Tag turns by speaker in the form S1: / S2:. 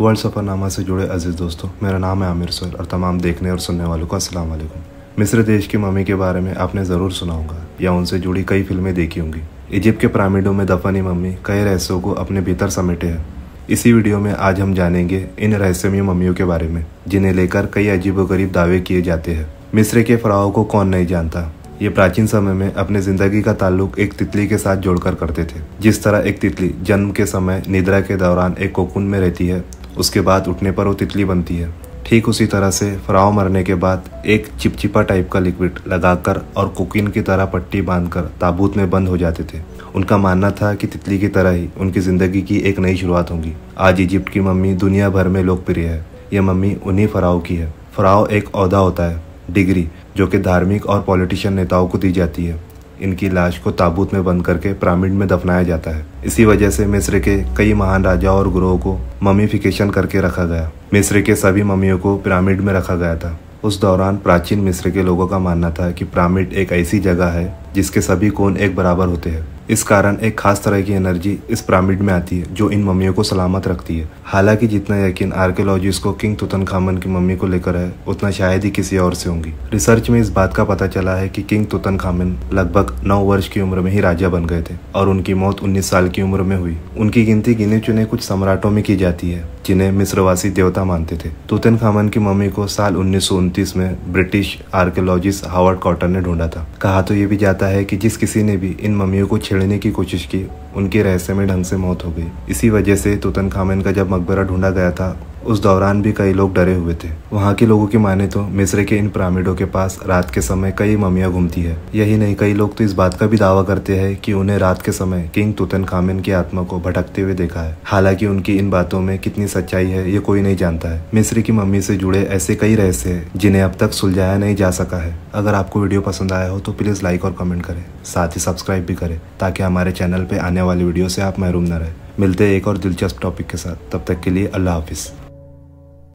S1: world सफ़रनामा से जुड़े अजीज़ दोस्तों मेरा नाम है आमिर सर और तमाम देखने और सुनने वालों को असलम मिस्र देश की मम्मी के बारे में आपने ज़रूर सुना होगा या उनसे जुड़ी कई फिल्में देखी होंगी इजिप्ट के पिरामिडों में दफनी मम्मी कई रहस्यों को अपने भीतर समेटे है इसी वीडियो में आज हम जानेंगे इन रहस्यमय मम्मियों के बारे में जिन्हें लेकर कई अजीबोगरीब दावे किए जाते हैं मिस्र के फराहों को कौन नहीं जानता ये प्राचीन समय में अपने जिंदगी का ताल्लुक एक तितली के साथ जोड़कर करते थे जिस तरह एक तितली जन्म के समय निद्रा के दौरान एक कोकुन में रहती है उसके बाद उठने पर वो तितली बनती है ठीक उसी तरह से फ्राव मरने के बाद एक चिपचिपा टाइप का लिक्विड लगाकर और कोकिन की तरह पट्टी बांधकर ताबूत में बंद हो जाते थे उनका मानना था कि तितली की तरह ही उनकी ज़िंदगी की एक नई शुरुआत होगी आज इजिप्ट की मम्मी दुनिया भर में लोकप्रिय है यह मम्मी उन्हीं फराव की है फराव एक अहदा होता है डिग्री जो कि धार्मिक और पॉलिटिशियन नेताओं को दी जाती है इनकी लाश को ताबूत में बंद करके पिरामिड में दफनाया जाता है इसी वजह से मिस्र के कई महान राजा और गुरुओं को ममीफिकेशन करके रखा गया मिस्र के सभी ममियों को पिरामिड में रखा गया था उस दौरान प्राचीन मिस्र के लोगों का मानना था कि पिरामिड एक ऐसी जगह है जिसके सभी कोन एक बराबर होते हैं इस कारण एक खास तरह की एनर्जी इस पिरामिड में आती है जो इन मम्मियों को सलामत रखती है हालांकि जितना यकीन आर्कियोलॉजिस्ट को किंग तुतन खामन की मम्मी को लेकर है उतना शायद ही किसी और से होंगी रिसर्च में इस बात का पता चला है कि किंग तुतन खामन लगभग नौ वर्ष की उम्र में ही राजा बन गए थे और उनकी मौत उन्नीस साल की उम्र में हुई उनकी गिनती गिने चुने कुछ सम्राटों में की जाती है जिन्हें मिस्रवासी देवता मानते थे तूतन खामन की मम्मी को साल उन्नीस में ब्रिटिश आर्कियोलॉजिस्ट हावर्ड कॉटन ने ढूंढा था कहा तो ये भी जाता है कि जिस किसी ने भी इन मम्मियों को छेड़ने की कोशिश की उनके रहस्य में ढंग से मौत हो गई इसी वजह से तूतन खामन का जब मकबरा ढूंढा गया था उस दौरान भी कई लोग डरे हुए थे वहाँ के लोगों की माने तो मिस्र के इन पिरामिडों के पास रात के समय कई ममियाँ घूमती है यही नहीं कई लोग तो इस बात का भी दावा करते हैं कि उन्हें रात के समय किंग तुतन खामिन की आत्मा को भटकते हुए देखा है हालांकि उनकी इन बातों में कितनी सच्चाई है ये कोई नहीं जानता है मिस्र की मम्मी से जुड़े ऐसे कई रहस्य है जिन्हें अब तक सुलझाया नहीं जा सका है अगर आपको वीडियो पसंद आया हो तो प्लीज़ लाइक और कमेंट करें साथ ही सब्सक्राइब भी करें ताकि हमारे चैनल पे आने वाली वीडियो से आप महरूम न रहे मिलते हैं एक और दिलचस्प टॉपिक के साथ तब तक के लिए अल्लाह हाफिज़